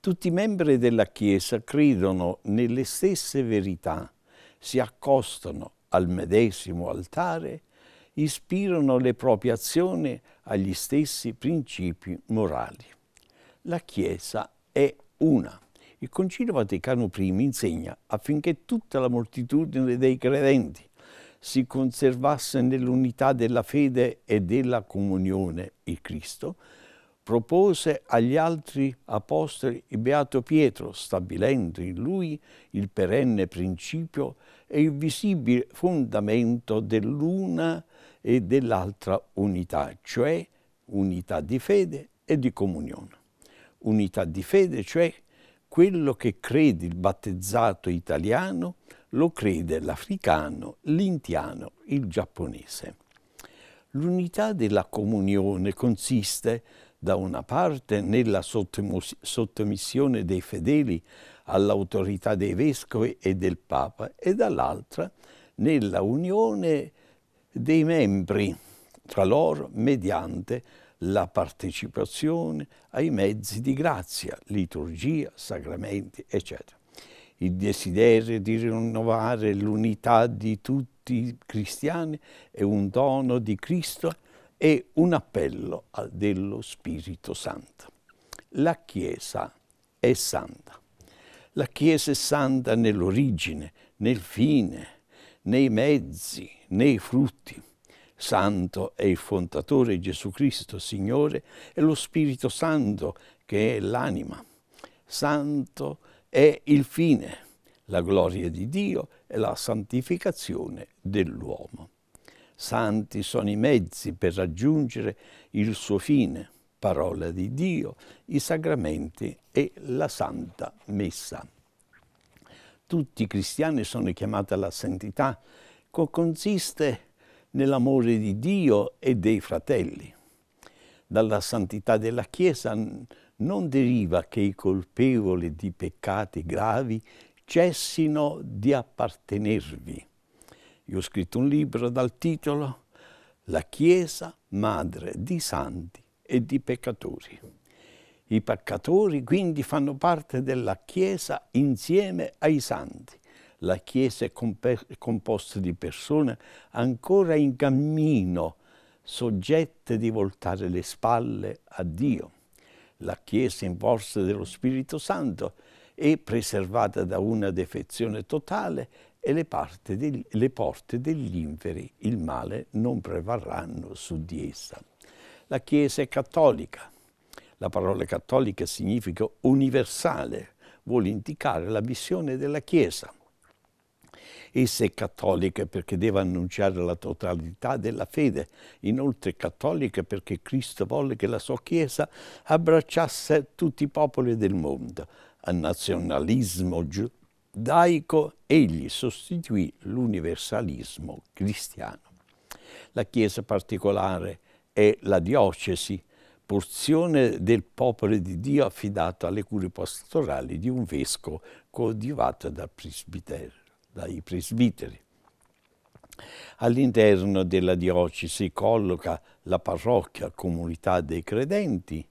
Tutti i membri della Chiesa credono nelle stesse verità, si accostano al medesimo altare, ispirano le proprie azioni agli stessi principi morali. La Chiesa è una. Il Concilio Vaticano I insegna affinché tutta la moltitudine dei credenti, si conservasse nell'unità della fede e della comunione in Cristo, propose agli altri apostoli il Beato Pietro, stabilendo in lui il perenne principio e il visibile fondamento dell'una e dell'altra unità, cioè unità di fede e di comunione. Unità di fede, cioè quello che crede il battezzato italiano lo crede l'africano, l'indiano, il giapponese. L'unità della comunione consiste da una parte nella sottomissione dei fedeli all'autorità dei vescovi e del Papa e dall'altra nella unione dei membri tra loro mediante la partecipazione ai mezzi di grazia, liturgia, sacramenti, eccetera il desiderio di rinnovare l'unità di tutti i cristiani è un dono di Cristo e un appello dello Spirito Santo. La Chiesa è santa. La Chiesa è santa nell'origine, nel fine, nei mezzi, nei frutti. Santo è il fondatore Gesù Cristo, Signore, e lo Spirito Santo che è l'anima. Santo è è il fine, la gloria di Dio e la santificazione dell'uomo. Santi sono i mezzi per raggiungere il suo fine, parola di Dio, i sacramenti e la santa messa. Tutti i cristiani sono chiamati alla santità, che consiste nell'amore di Dio e dei fratelli. Dalla santità della Chiesa non deriva che i colpevoli di peccati gravi cessino di appartenervi. Io ho scritto un libro dal titolo La Chiesa madre di santi e di peccatori. I peccatori quindi fanno parte della Chiesa insieme ai santi. La Chiesa è composta di persone ancora in cammino, soggette di voltare le spalle a Dio la Chiesa in involta dello Spirito Santo e preservata da una defezione totale e le, del, le porte degli inferi, il male, non prevarranno su di essa. La Chiesa è cattolica. La parola cattolica significa universale, vuole indicare la missione della Chiesa Essa è cattolica perché deve annunciare la totalità della fede, inoltre è cattolica perché Cristo volle che la sua Chiesa abbracciasse tutti i popoli del mondo. Al nazionalismo giudaico egli sostituì l'universalismo cristiano. La Chiesa particolare è la diocesi, porzione del popolo di Dio affidata alle cure pastorali di un vescovo coadiuvato dal presbitero dai presbiteri. All'interno della diocesi colloca la parrocchia Comunità dei Credenti,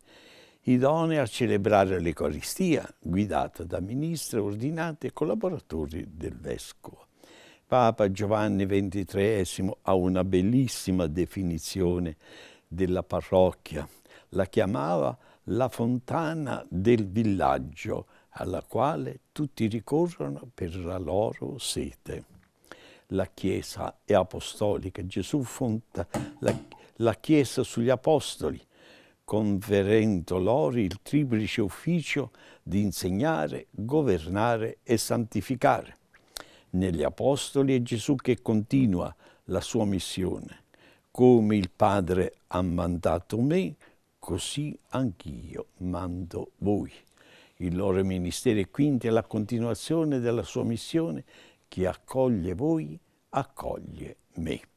idonea a celebrare l'Eucaristia, guidata da ministri ordinati e collaboratori del Vescovo. Papa Giovanni XXIII ha una bellissima definizione della parrocchia. La chiamava la fontana del villaggio, alla quale tutti ricorrono per la loro sete. La Chiesa è apostolica, Gesù fonda la, la Chiesa sugli Apostoli, conferendo loro il triplice ufficio di insegnare, governare e santificare. Negli Apostoli è Gesù che continua la sua missione. Come il Padre ha mandato me, così anch'io mando voi. Il loro ministero è quindi la continuazione della sua missione. Chi accoglie voi, accoglie me.